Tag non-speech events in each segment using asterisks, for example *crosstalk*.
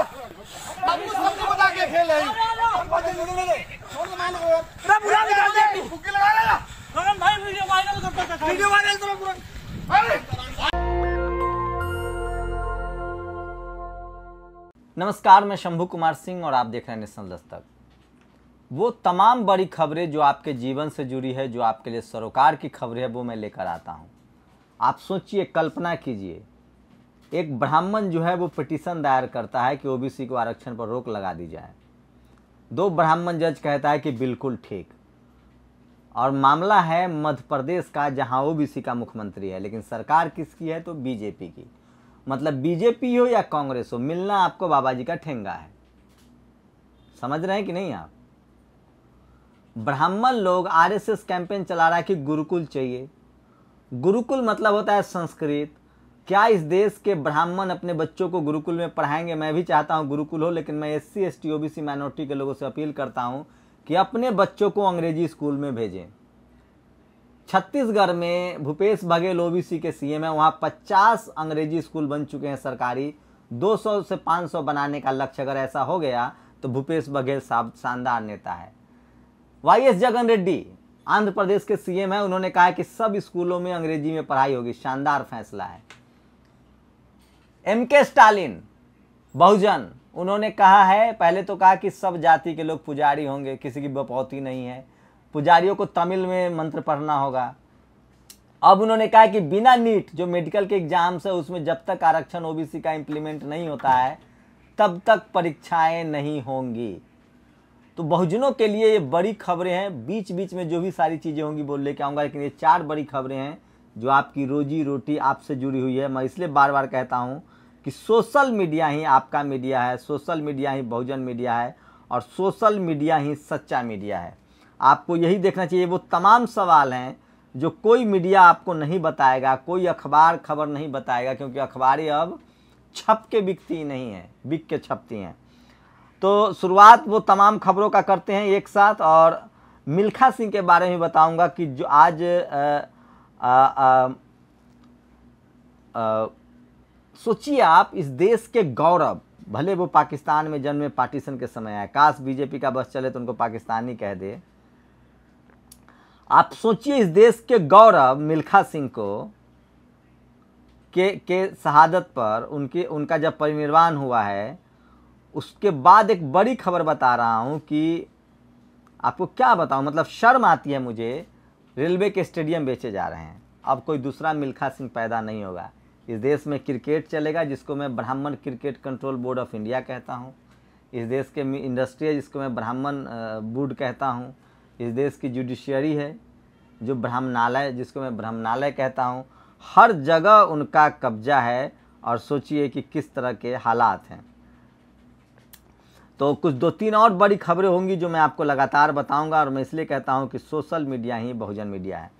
बता के खेल है पूरा पूरा निकाल दे फुक्की लगा ले गगन भाई वीडियो वायरल वीडियो वायरल तो पूरा अरे नमस्कार मैं शंभू कुमार सिंह और आप देख रहे हैं नेशनल दस्तक वो तमाम बड़ी खबरें जो आपके जीवन से जुड़ी है जो आपके लिए सरोकार की खबरें है वो मैं लेकर आता हूँ आप सोचिए कल्पना कीजिए एक ब्राह्मण जो है वो पिटिशन दायर करता है कि ओबीसी को आरक्षण पर रोक लगा दी जाए दो ब्राह्मण जज कहता है कि बिल्कुल ठीक और मामला है मध्य प्रदेश का जहां ओबीसी का मुख्यमंत्री है लेकिन सरकार किसकी है तो बीजेपी की मतलब बीजेपी हो या कांग्रेस हो मिलना आपको बाबा जी का ठेंगा है समझ रहे हैं कि नहीं आप ब्राह्मण लोग आरएसएस कैंपेन चला रहा है कि गुरुकुल चाहिए गुरुकुल मतलब होता है संस्कृत क्या इस देश के ब्राह्मण अपने बच्चों को गुरुकुल में पढ़ाएंगे मैं भी चाहता हूँ गुरुकुल हो लेकिन मैं S C S T O B C minority के लोगों से अपील करता हूँ कि अपने बच्चों को अंग्रेजी स्कूल में भेजें छत्तीसगढ़ में भूपेश बघेल ओबीसी के सीएम है वहाँ 50 अंग्रेजी स्कूल बन चुके हैं सरकारी 200 से 500 बनाने का लक्ष्य अगर ऐसा हो गया तो भूपेश बघेल शानदार नेता है वाई एस जगन रेड्डी आंध्र प्रदेश के सीएम है उन्होंने कहा कि सब स्कूलों में अंग्रेजी में पढ़ाई होगी शानदार फैसला है एम के स्टालिन बहुजन उन्होंने कहा है पहले तो कहा कि सब जाति के लोग पुजारी होंगे किसी की बपौती नहीं है पुजारियों को तमिल में मंत्र पढ़ना होगा अब उन्होंने कहा कि बिना नीट जो मेडिकल के एग्जाम्स है उसमें जब तक आरक्षण ओबीसी का इम्प्लीमेंट नहीं होता है तब तक परीक्षाएं नहीं होंगी तो बहुजनों के लिए ये बड़ी खबरें हैं बीच बीच में जो भी सारी चीज़ें होंगी वो लेके आऊँगा लेकिन ये चार बड़ी खबरें हैं जो आपकी रोजी रोटी आपसे जुड़ी हुई है मैं इसलिए बार बार कहता हूँ कि सोशल मीडिया ही आपका मीडिया है सोशल मीडिया ही बहुजन मीडिया है और सोशल मीडिया ही सच्चा मीडिया है आपको यही देखना चाहिए वो तमाम सवाल हैं जो कोई मीडिया आपको नहीं बताएगा कोई अखबार खबर नहीं बताएगा क्योंकि अखबारें अब छप के बिकती नहीं हैं बिक के छपती हैं तो शुरुआत वो तमाम खबरों का करते हैं एक साथ और मिल्खा सिंह के बारे में बताऊंगा कि जो आज आ, आ, आ, आ, सोचिए आप इस देश के गौरव भले वो पाकिस्तान में जन्मे पार्टीशन के समय आए काश बीजेपी का बस चले तो उनको पाकिस्तानी कह दे आप सोचिए इस देश के गौरव मिल्खा सिंह को के के शहादत पर उनके उनका जब परिनिर्वाण हुआ है उसके बाद एक बड़ी खबर बता रहा हूँ कि आपको क्या बताऊँ मतलब शर्म आती है मुझे रेलवे के स्टेडियम बेचे जा रहे हैं अब कोई दूसरा मिल्खा सिंह पैदा नहीं होगा इस देश में क्रिकेट चलेगा जिसको मैं ब्राह्मण cricket control board of India कहता हूँ इस देश के इंडस्ट्री है जिसको मैं ब्राह्मण बोर्ड कहता हूँ इस देश की जुडिशियरी है जो ब्राह्मणालय जिसको मैं ब्राह्मणालय कहता हूँ हर जगह उनका कब्जा है और सोचिए कि किस तरह के हालात हैं तो कुछ दो तीन और बड़ी खबरें होंगी जो मैं आपको लगातार बताऊंगा और मैं इसलिए कहता हूं कि सोशल मीडिया ही बहुजन मीडिया है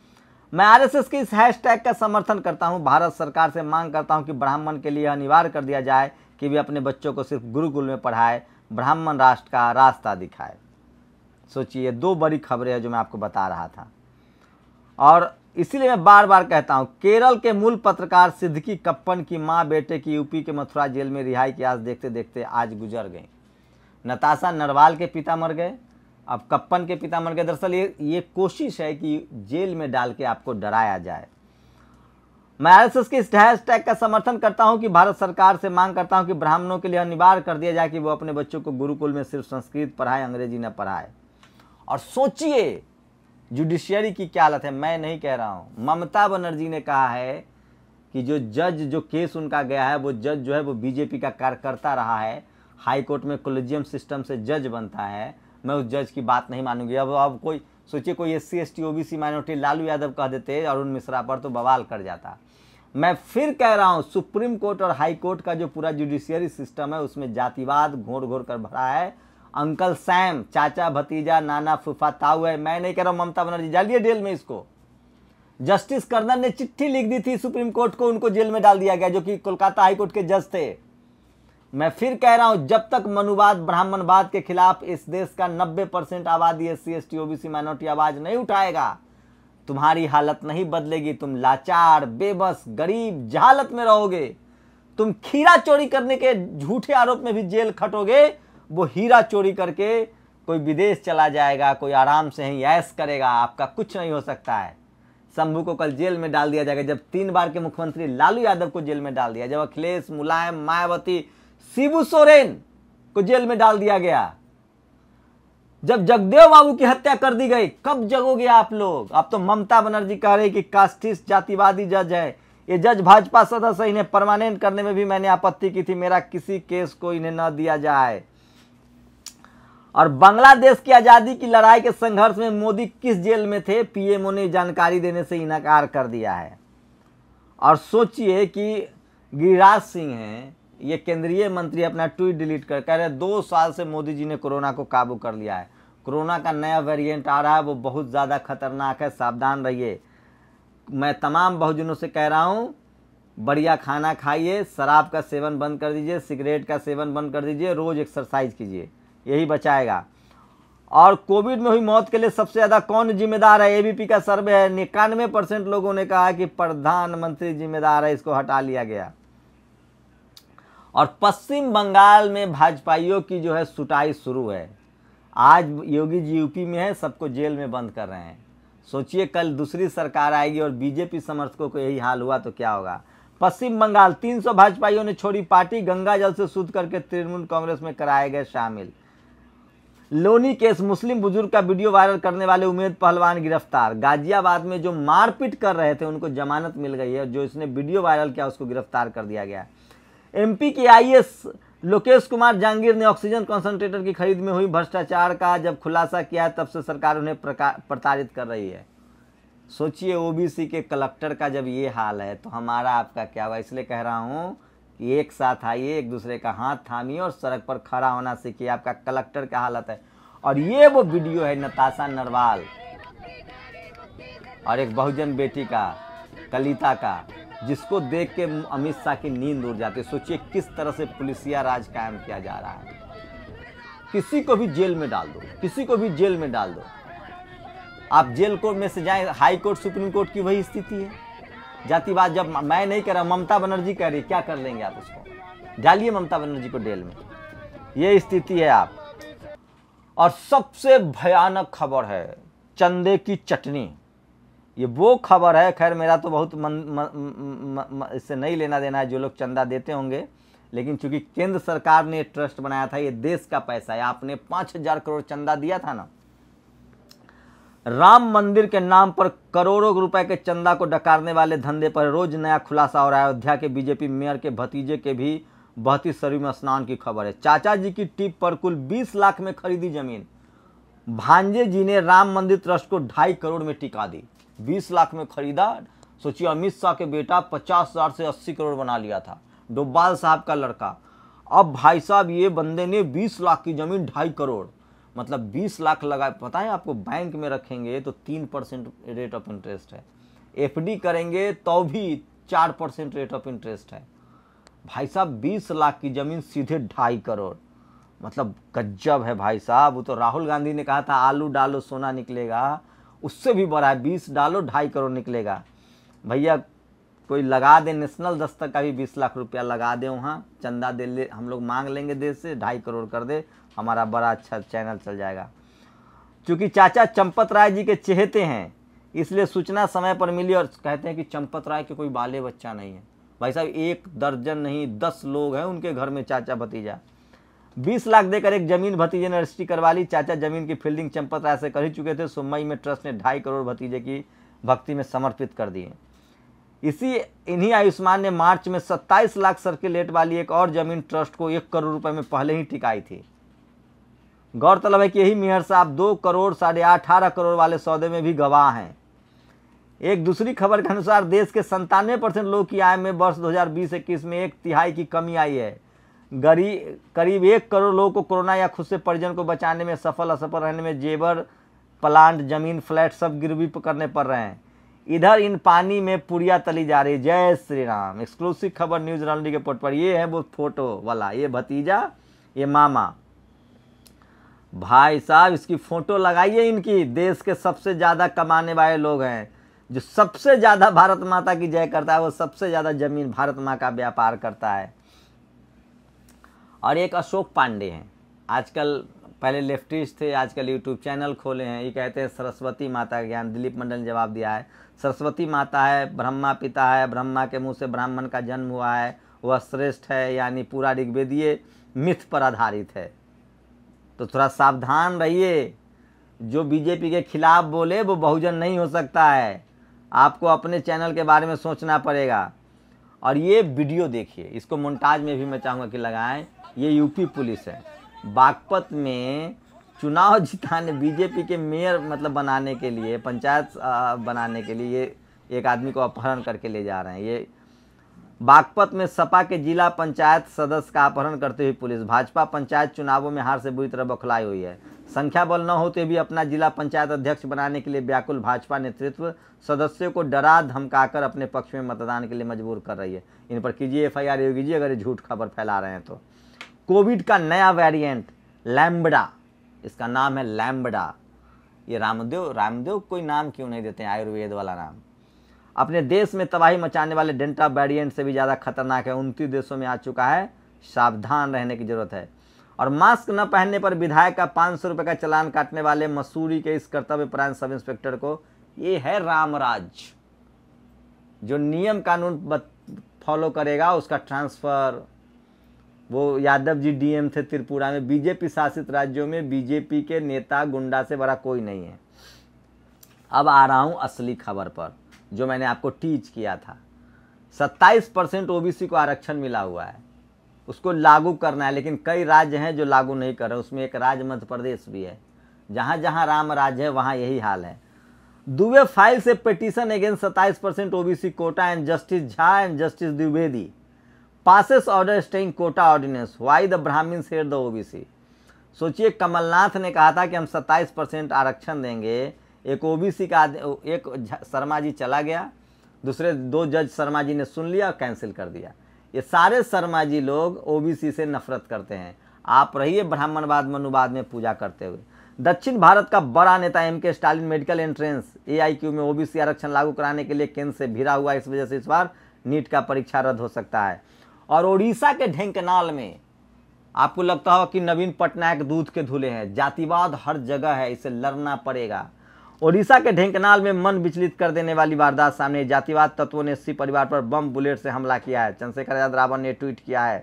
मैं आरएसएस की इस हैशटैग का समर्थन करता हूं भारत सरकार से मांग करता हूं कि ब्राह्मण के लिए अनिवार्य कर दिया जाए कि वे अपने बच्चों को सिर्फ गुरुकुल में पढ़ाए ब्राह्मण राष्ट्र का रास्ता दिखाए सोचिए दो बड़ी खबरें हैं जो मैं आपको बता रहा था और इसीलिए मैं बार बार कहता हूं केरल के मूल पत्रकार सिद्धकी कप्पन की माँ बेटे की यूपी के मथुरा जेल में रिहाई की आज देखते देखते आज गुजर गई नताशा नरवाल के पिता मर गए अब कप्पन के पिता मन के दरअसल ये ये कोशिश है कि जेल में डाल के आपको डराया जाए मैं आरएसएस के इस हैशटैग का समर्थन करता हूं कि भारत सरकार से मांग करता हूं कि ब्राह्मणों के लिए अनिवार्य कर दिया जाए कि वो अपने बच्चों को गुरुकुल में सिर्फ संस्कृत पढ़ाए अंग्रेजी न पढ़ाए और सोचिए जुडिशियरी की क्या हालत है मैं नहीं कह रहा हूँ ममता बनर्जी ने कहा है कि जो जज जो केस उनका गया है वो जज जो है वो बीजेपी का कार्यकर्ता रहा है हाईकोर्ट में कोलिजियम सिस्टम से जज बनता है मैं उस जज की बात नहीं मानूंगी अब अब कोई सोचिए कोई S C S T O B C minority Lalu Yadav कह देते अरुण मिश्रा पर तो बवाल कर जाता मैं फिर कह रहा हूँ सुप्रीम कोर्ट और हाई कोर्ट का जो पूरा जुडिशियरी सिस्टम है उसमें जातिवाद घोर घोर कर भरा है अंकल सैम चाचा भतीजा नाना फुफा ताऊ है मैं नहीं कह रहा हूँ ममता बनर्जी डालिए जेल में इसको जस्टिस कर्नल ने चिट्ठी लिख दी थी सुप्रीम कोर्ट को उनको जेल में डाल दिया गया जो कि कोलकाता हाईकोर्ट के जज थे मैं फिर कह रहा हूं जब तक मनुवाद ब्राह्मणवाद के खिलाफ इस देश का 90 परसेंट आबादी S C S T OBC minority आवाज नहीं उठाएगा तुम्हारी हालत नहीं बदलेगी तुम लाचार बेबस गरीब जहालत में रहोगे तुम खीरा चोरी करने के झूठे आरोप में भी जेल खटोगे वो हीरा चोरी करके कोई विदेश चला जाएगा कोई आराम से ही ऐश करेगा आपका कुछ नहीं हो सकता है शंभू को कल जेल में डाल दिया जाएगा जब तीन बार के मुख्यमंत्री लालू यादव को जेल में डाल दिया जब अखिलेश मुलायम मायावती शिबू सोरेन को जेल में डाल दिया गया जब जगदेव बाबू की हत्या कर दी गई कब जगोगे आप लोग आप तो ममता बनर्जी कह रहे कि कास्टिस जातिवादी जज है ये जज भाजपा सदस्य इन्हें परमानेंट करने में भी मैंने आपत्ति की थी मेरा किसी केस को इन्हें न दिया जाए और बांग्लादेश की आज़ादी की लड़ाई के संघर्ष में मोदी किस जेल में थे पीएमओ ने जानकारी देने से इनकार कर दिया है और सोचिए कि गिरिराज सिंह हैं ये केंद्रीय मंत्री अपना ट्वीट डिलीट कर कह रहे दो साल से मोदी जी ने कोरोना को काबू कर लिया है कोरोना का नया वेरिएंट आ रहा है वो बहुत ज़्यादा खतरनाक है सावधान रहिए मैं तमाम बहुजनों से कह रहा हूँ बढ़िया खाना खाइए शराब का सेवन बंद कर दीजिए सिगरेट का सेवन बंद कर दीजिए रोज़ एक्सरसाइज कीजिए यही बचाएगा और कोविड में हुई मौत के लिए सबसे ज़्यादा कौन जिम्मेदार है एबीपी का सर्वे है निन्यानवे परसेंट लोगों ने कहा कि प्रधानमंत्री जिम्मेदार है इसको हटा लिया गया और पश्चिम बंगाल में भाजपाइयों की जो है सुटाई शुरू है आज योगी जी यूपी में है सबको जेल में बंद कर रहे हैं सोचिए कल दूसरी सरकार आएगी और बीजेपी समर्थकों को यही हाल हुआ तो क्या होगा पश्चिम बंगाल 300 भाजपाइयों ने छोड़ी पार्टी गंगा जल से सूद करके तृणमूल कांग्रेस में कराए गए शामिल लोनी केस मुस्लिम बुजुर्ग का वीडियो वायरल करने वाले उमेद पहलवान गिरफ्तार गाजियाबाद में जो मारपीट कर रहे थे उनको जमानत मिल गई है जो इसने वीडियो वायरल किया उसको गिरफ्तार कर दिया गया है एमपी के आईएएस लोकेश कुमार जहांगीर ने ऑक्सीजन कंसंट्रेटर की खरीद में हुई भ्रष्टाचार का जब खुलासा किया तब से सरकार उन्हें प्रताड़ित कर रही है सोचिए ओबीसी के कलेक्टर का जब ये हाल है तो हमारा आपका क्या हुआ इसलिए कह रहा हूँ कि एक साथ आइए एक दूसरे का हाथ थामिए और सड़क पर खड़ा होना सीखिए आपका कलेक्टर का हालत है और ये वो वीडियो है नताशा नरवाल और एक बहुजन बेटी का कलिता का जिसको देख के अमित शाह की नींद उड़ जाती है सोचिए किस तरह से पुलिसिया राज कायम किया जा रहा है किसी को भी जेल में डाल दो किसी को भी जेल में डाल दो आप जेल कोर्ट में से जाए हाई कोर्ट सुप्रीम कोर्ट की वही स्थिति है जातिवाद जब मैं नहीं कह रहा ममता बनर्जी कह रही क्या कर लेंगे आप उसको डालिए ममता बनर्जी को जेल में ये स्थिति है आप और सबसे भयानक खबर है चंदे की चटनी ये वो खबर है खैर मेरा तो बहुत मन इससे नहीं लेना देना है जो लोग चंदा देते होंगे लेकिन चूंकि केंद्र सरकार ने ट्रस्ट बनाया था ये देश का पैसा है आपने पाँच हजार करोड़ चंदा दिया था ना राम मंदिर के नाम पर करोड़ों रुपए के चंदा को डकारने वाले धंधे पर रोज नया खुलासा हो रहा है अयोध्या के बीजेपी मेयर के भतीजे के भी बहती शरीर में स्नान की खबर है चाचा जी की टिप पर कुल बीस लाख में खरीदी जमीन भांजे जी ने राम मंदिर ट्रस्ट को ढाई करोड़ में टिका दी बीस लाख में खरीदा सोचिए अमित शाह के बेटा पचास हज़ार से अस्सी करोड़ बना लिया था डोबाल साहब का लड़का अब भाई साहब ये बंदे ने बीस लाख की ज़मीन ढाई करोड़ मतलब बीस लाख लगा पता है आपको बैंक में रखेंगे तो तीन परसेंट रेट ऑफ इंटरेस्ट है एफ करेंगे तो भी चार परसेंट रेट ऑफ इंटरेस्ट है भाई साहब बीस लाख की ज़मीन सीधे ढाई करोड़ मतलब गजब है भाई साहब वो तो राहुल गांधी ने कहा था आलू डालो सोना निकलेगा उससे भी बड़ा है बीस डालो ढाई करोड़ निकलेगा भैया कोई लगा दे नेशनल दस्तक का भी बीस लाख रुपया लगा दे वहाँ चंदा दे ले हम लोग मांग लेंगे देश से ढाई करोड़ कर दे हमारा बड़ा अच्छा चैनल चल जाएगा चूँकि चाचा चंपत राय जी के चेहते हैं इसलिए सूचना समय पर मिली और कहते हैं कि चंपत राय के कोई बाले बच्चा नहीं है भाई साहब एक दर्जन नहीं दस लोग हैं उनके घर में चाचा भतीजा बीस लाख देकर एक जमीन भतीजे ने रजिस्ट्री करवा ली चाचा जमीन की फील्डिंग चंपत राय से कर ही चुके थे सुम्बई में ट्रस्ट ने ढाई करोड़ भतीजे की भक्ति में समर्पित कर दिए इसी इन्हीं आयुष्मान ने मार्च में 27 लाख सर्किलेट वाली एक और जमीन ट्रस्ट को एक करोड़ रुपए में पहले ही टिकाई थी गौरतलब है कि यही मेहर साहब दो करोड़ साढ़े अठारह करोड़ वाले सौदे में भी गवाह हैं एक दूसरी खबर के अनुसार देश के संतानवे परसेंट लोग की आय में वर्ष 2020-21 में एक तिहाई की कमी आई है गरीब करीब एक करोड़ लोगों को कोरोना या खुद से परिजन को बचाने में सफल असफल रहने में जेवर प्लांट जमीन फ्लैट सब गिरवी करने पड़ रहे हैं इधर इन पानी में पुड़िया तली जा रही जय श्री राम एक्सक्लूसिव खबर न्यूज रनली के पोर्ट पर ये है वो फोटो वाला ये भतीजा ये मामा भाई साहब इसकी फ़ोटो लगाइए इनकी देश के सबसे ज़्यादा कमाने वाले लोग हैं जो सबसे ज़्यादा भारत माता की जय करता है वो सबसे ज़्यादा ज़मीन भारत माँ का व्यापार करता है और एक अशोक पांडे हैं आजकल पहले लेफ्टिस्ट थे आजकल यूट्यूब चैनल खोले हैं ये कहते हैं सरस्वती माता का ज्ञान दिलीप मंडल ने जवाब दिया है सरस्वती माता है ब्रह्मा पिता है ब्रह्मा के मुंह से ब्राह्मण का जन्म हुआ है वह श्रेष्ठ है यानी पूरा ऋग्वेदीय मिथ पर आधारित है तो थोड़ा सावधान रहिए जो बीजेपी के खिलाफ बोले वो बहुजन नहीं हो सकता है आपको अपने चैनल के बारे में सोचना पड़ेगा और ये वीडियो देखिए इसको मोन्टाज में भी मैं चाहूँगा कि लगाएं ये यूपी पुलिस है बागपत में चुनाव *laughs* जिताने बीजेपी के मेयर मतलब बनाने के लिए पंचायत बनाने के लिए ये एक आदमी को अपहरण करके ले जा रहे हैं ये बागपत में सपा के जिला पंचायत सदस्य का अपहरण करते हुए पुलिस भाजपा पंचायत चुनावों में हार से बुरी तरह बौखलाई हुई है संख्या बल न होते तो भी अपना जिला पंचायत अध्यक्ष बनाने के लिए व्याकुल भाजपा नेतृत्व सदस्यों को डरा धमकाकर अपने पक्ष में मतदान के लिए मजबूर कर रही है इन पर कीजिए एफ आई आर योगी अगर ये झूठ खबर फैला रहे हैं तो कोविड का नया वेरिएंट लैम्बडा इसका नाम है लैम्बडा ये रामदेव रामदेव कोई नाम क्यों नहीं देते हैं आयुर्वेद वाला नाम अपने देश में तबाही मचाने वाले डेंटा वेरियंट से भी ज़्यादा खतरनाक है उनतीस देशों में आ चुका है सावधान रहने की जरूरत है और मास्क न पहनने पर विधायक का पाँच सौ रुपये का चलान काटने वाले मसूरी के इस कर्तव्य प्राण सब इंस्पेक्टर को ये है रामराज जो नियम कानून फॉलो करेगा उसका ट्रांसफ़र वो यादव जी डीएम थे त्रिपुरा में बीजेपी शासित राज्यों में बीजेपी के नेता गुंडा से बड़ा कोई नहीं है अब आ रहा हूँ असली खबर पर जो मैंने आपको टीच किया था 27 परसेंट ओबीसी को आरक्षण मिला हुआ है उसको लागू करना है लेकिन कई राज्य हैं जो लागू नहीं कर रहे उसमें एक राज्य मध्य प्रदेश भी है जहाँ जहाँ राम राज्य है वहाँ यही हाल है दुबे फाइल से पिटीशन अगेंस्ट सत्ताईस percent O quota and justice Jha and justice Dwivedi passes order staying quota ordinance why the Brahmin share the OBC सोचिए कमलनाथ ने कहा था कि हम सत्ताईस परसेंट आरक्षण देंगे एक ओबीसी का एक शर्मा जी चला गया दूसरे दो जज शर्मा जी ने सुन लिया और कैंसिल कर दिया ये सारे शर्मा जी लोग ओबीसी से नफरत करते हैं आप रहिए ब्राह्मणवाद मनुवाद में पूजा करते हुए दक्षिण भारत का बड़ा नेता एम के स्टालिन मेडिकल एंट्रेंस ए में ओबीसी आरक्षण लागू कराने के लिए केंद्र से भिरा हुआ इस वजह से इस बार नीट का परीक्षा रद्द हो सकता है और उड़ीसा के ढेंकनाल में आपको लगता हो कि नवीन पटनायक दूध के धुले हैं जातिवाद हर जगह है इसे लड़ना पड़ेगा ओडिशा के ढेंकनाल में मन विचलित कर देने वाली वारदात सामने जातिवाद तत्वों ने सी परिवार पर बम बुलेट से हमला किया है चंद्रशेखर आजाद रावण ने ट्वीट किया है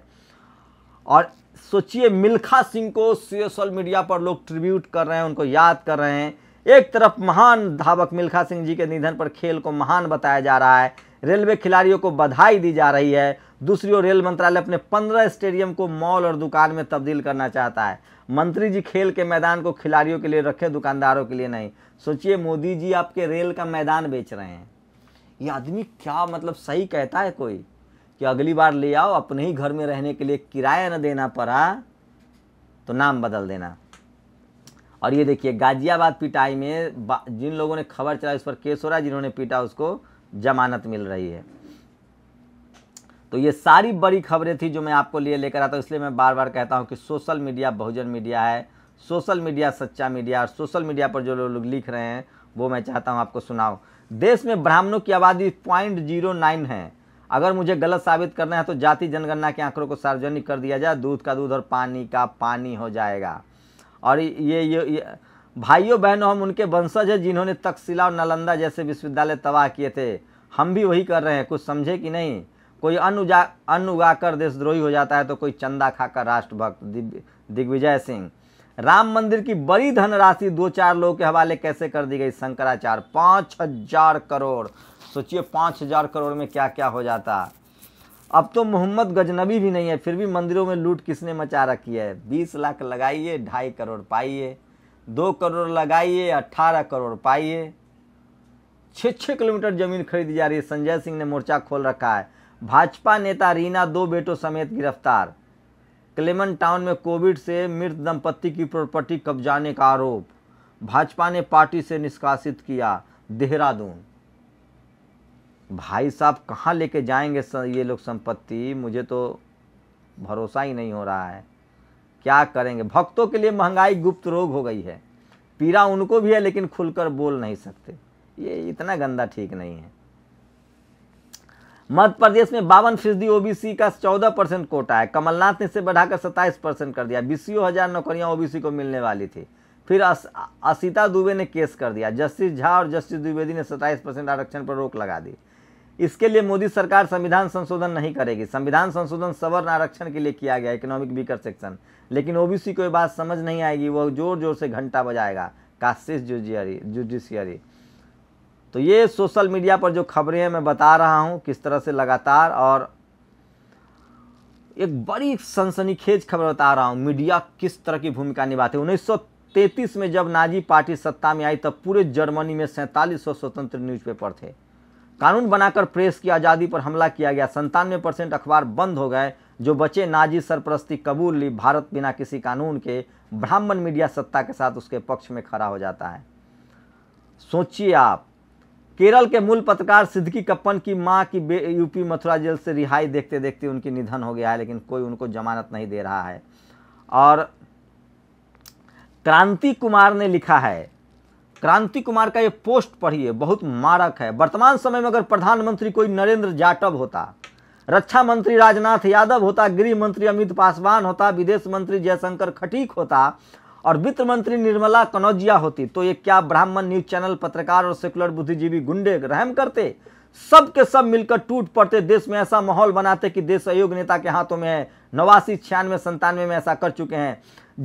और सोचिए मिल्खा सिंह को सोशल मीडिया पर लोग ट्रिब्यूट कर रहे हैं उनको याद कर रहे हैं एक तरफ महान धावक मिल्खा सिंह जी के निधन पर खेल को महान बताया जा रहा है रेलवे खिलाड़ियों को बधाई दी जा रही है दूसरी ओर रेल मंत्रालय अपने पंद्रह स्टेडियम को मॉल और दुकान में तब्दील करना चाहता है मंत्री जी खेल के मैदान को खिलाड़ियों के लिए रखे दुकानदारों के लिए नहीं सोचिए मोदी जी आपके रेल का मैदान बेच रहे हैं ये आदमी क्या मतलब सही कहता है कोई कि अगली बार ले आओ अपने ही घर में रहने के लिए किराया न देना पड़ा तो नाम बदल देना और ये देखिए गाजियाबाद पिटाई में जिन लोगों ने खबर चलाई उस पर केस हो रहा है जिन्होंने पीटा उसको जमानत मिल रही है तो ये सारी बड़ी खबरें थी जो मैं आपको लिए लेकर आता हूँ इसलिए मैं बार बार कहता हूँ कि सोशल मीडिया बहुजन मीडिया है सोशल मीडिया सच्चा मीडिया और सोशल मीडिया पर जो लोग लिख रहे हैं वो मैं चाहता हूँ आपको सुनाओ देश में ब्राह्मणों की आबादी पॉइंट जीरो नाइन है अगर मुझे गलत साबित करना है तो जाति जनगणना के आंकड़ों को सार्वजनिक कर दिया जाए दूध का दूध और पानी का पानी हो जाएगा और ये ये, ये भाइयों बहनों हम उनके वंशज हैं जिन्होंने तकसीला और नालंदा जैसे विश्वविद्यालय तबाह किए थे हम भी वही कर रहे हैं कुछ समझे कि नहीं कोई अन्न उजा अन्न उगाकर देशद्रोही हो जाता है तो कोई चंदा खाकर राष्ट्रभक्त दिग्विजय सिंह राम मंदिर की बड़ी धनराशि दो चार लोगों के हवाले कैसे कर दी गई शंकराचार्य पाँच हजार करोड़ सोचिए पाँच हजार करोड़ में क्या क्या हो जाता अब तो मोहम्मद गजनबी भी नहीं है फिर भी मंदिरों में लूट किसने मचा रखी है बीस लाख लगाइए ढाई करोड़ पाइए दो करोड़ लगाइए अट्ठारह करोड़ पाइए छः छः किलोमीटर जमीन खरीदी जा रही है संजय सिंह ने मोर्चा खोल रखा है भाजपा नेता रीना दो बेटों समेत गिरफ्तार क्लेमन टाउन में कोविड से मृत दंपत्ति की प्रॉपर्टी कब्जाने का आरोप भाजपा ने पार्टी से निष्कासित किया देहरादून भाई साहब कहाँ लेके जाएंगे ये लोग संपत्ति मुझे तो भरोसा ही नहीं हो रहा है क्या करेंगे भक्तों के लिए महंगाई गुप्त रोग हो गई है पीड़ा उनको भी है लेकिन खुलकर बोल नहीं सकते ये इतना गंदा ठीक नहीं है मध्य प्रदेश में बावन फीसदी ओबीसी का चौदह परसेंट कोटा है कमलनाथ ने इसे बढ़ाकर सत्ताईस परसेंट कर दिया बीसियों हजार नौकरियां ओबीसी को मिलने वाली थी फिर अस, असिता दुबे ने केस कर दिया जस्टिस झा और जस्टिस द्विवेदी ने सत्ताईस परसेंट आरक्षण पर रोक लगा दी इसके लिए मोदी सरकार संविधान संशोधन नहीं करेगी संविधान संशोधन सवर्ण आरक्षण के लिए किया गया इकोनॉमिक वीकर सेक्शन लेकिन ओबीसी को ये बात समझ नहीं आएगी वह जोर जोर से घंटा बजाएगा काशिश जुडिशियरी जुडिशियरी तो ये सोशल मीडिया पर जो खबरें हैं मैं बता रहा हूँ किस तरह से लगातार और एक बड़ी सनसनीखेज खबर बता रहा हूँ मीडिया किस तरह की भूमिका निभाते उन्नीस तैतीस में जब नाजी पार्टी सत्ता में आई तब पूरे जर्मनी में सैंतालीस स्वतंत्र न्यूज़पेपर थे कानून बनाकर प्रेस की आज़ादी पर हमला किया गया संतानवे परसेंट अखबार बंद हो गए जो बचे नाजी सरपरस्ती कबूल ली भारत बिना किसी कानून के ब्राह्मण मीडिया सत्ता के साथ उसके पक्ष में खड़ा हो जाता है सोचिए आप केरल के मूल पत्रकार सिद्धकी कप्पन की मां की यूपी मथुरा जेल से रिहाई देखते देखते उनकी निधन हो गया है लेकिन कोई उनको जमानत नहीं दे रहा है और क्रांति कुमार ने लिखा है क्रांति कुमार का ये पोस्ट पढ़िए बहुत मारक है वर्तमान समय में अगर प्रधानमंत्री कोई नरेंद्र जाटव होता रक्षा मंत्री राजनाथ यादव होता गृह मंत्री अमित पासवान होता विदेश मंत्री जयशंकर खटीक होता और वित्त मंत्री निर्मला कनौजिया होती तो ये क्या ब्राह्मण न्यूज चैनल पत्रकार और सेकुलर बुद्धिजीवी गुंडे रहम करते सब के सब मिलकर टूट पड़ते देश में ऐसा माहौल बनाते कि देश अयोग नेता के हाथों में है नवासी छियानवे संतानवे में ऐसा कर चुके हैं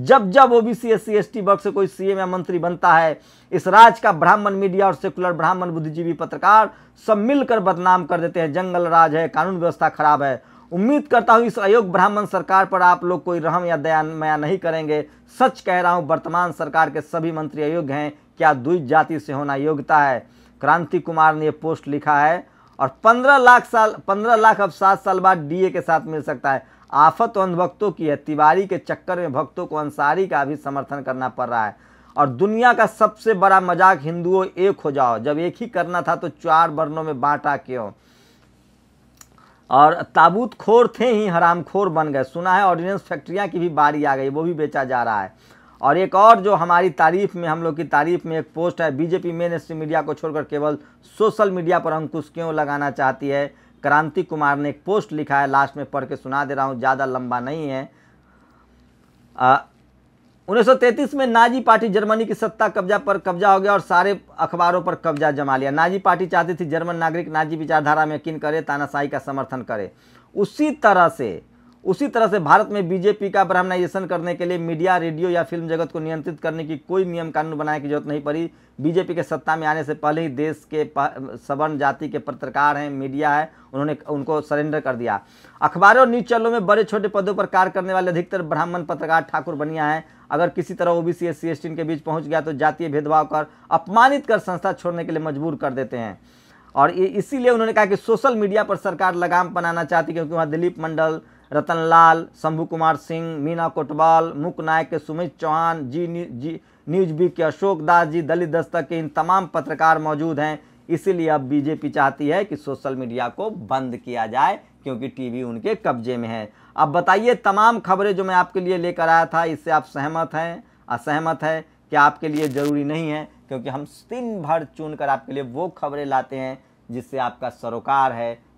जब जब OBC S C S T वर्ग से कोई सीएम या मंत्री बनता है इस राज्य का ब्राह्मण मीडिया और सेकुलर ब्राह्मण बुद्धिजीवी पत्रकार सब मिलकर बदनाम कर देते हैं जंगल राज है कानून व्यवस्था खराब है उम्मीद करता हूँ इस अयोग ब्राह्मण सरकार पर आप लोग कोई रहम या दया मया नहीं करेंगे सच कह रहा हूँ वर्तमान सरकार के सभी मंत्री अयोग्य हैं क्या द्वित जाति से होना योग्यता है क्रांति कुमार ने ये पोस्ट लिखा है और पंद्रह लाख साल पंद्रह लाख अब सात साल बाद डी के साथ मिल सकता है आफत तो अंधभक्तों की है तिवारी के चक्कर में भक्तों को अंसारी का भी समर्थन करना पड़ रहा है और दुनिया का सबसे बड़ा मजाक हिंदुओं एक हो जाओ जब एक ही करना था तो चार वर्णों में बांटा क्यों और ताबूत खोर थे ही हराम खोर बन गए सुना है ऑर्डिनेंस फैक्ट्रियाँ की भी बारी आ गई वो भी बेचा जा रहा है और एक और जो हमारी तारीफ में हम लोग की तारीफ में एक पोस्ट है बीजेपी मेन स्ट्रीम मीडिया को छोड़कर केवल सोशल मीडिया पर अंकुश क्यों लगाना चाहती है क्रांति कुमार ने एक पोस्ट लिखा है लास्ट में पढ़ के सुना दे रहा हूँ ज़्यादा लंबा नहीं है आ, 1933 में नाजी पार्टी जर्मनी की सत्ता कब्जा पर कब्जा हो गया और सारे अखबारों पर कब्जा जमा लिया नाजी पार्टी चाहती थी जर्मन नागरिक नाजी विचारधारा में यकीन करे तानाशाही का समर्थन करे उसी तरह से उसी तरह से भारत में बीजेपी का ब्राह्मणाइजेशन करने के लिए मीडिया रेडियो या फिल्म जगत को नियंत्रित करने की कोई नियम कानून बनाने की जरूरत नहीं पड़ी बीजेपी के सत्ता में आने से पहले ही देश के सवर्ण जाति के पत्रकार हैं मीडिया है उन्होंने उनको सरेंडर कर दिया अखबारों और न्यूज चैनलों में बड़े छोटे पदों पर कार्य करने वाले अधिकतर ब्राह्मण पत्रकार ठाकुर बनिया हैं अगर किसी तरह ओ एस सी के बीच पहुँच गया तो जातीय भेदभाव कर अपमानित कर संस्था छोड़ने के लिए मजबूर कर देते हैं और इसीलिए उन्होंने कहा कि सोशल मीडिया पर सरकार लगाम बनाना चाहती क्योंकि वहाँ दिलीप मंडल रतनलाल शंभू कुमार सिंह मीना कोटवाल मुक नायक के Sumit Chauhan ji Zee news B K Ashok दास जी दलित दस्तक के इन तमाम पत्रकार मौजूद हैं इसीलिए अब बीजेपी चाहती है कि सोशल मीडिया को बंद किया जाए क्योंकि टीवी उनके कब्जे में है अब बताइए तमाम खबरें जो मैं आपके लिए लेकर आया था इससे आप सहमत हैं असहमत हैं क्या आपके लिए ज़रूरी नहीं है क्योंकि हम दिन भर चुन कर आपके लिए वो खबरें लाते हैं जिससे आपका सरोकार है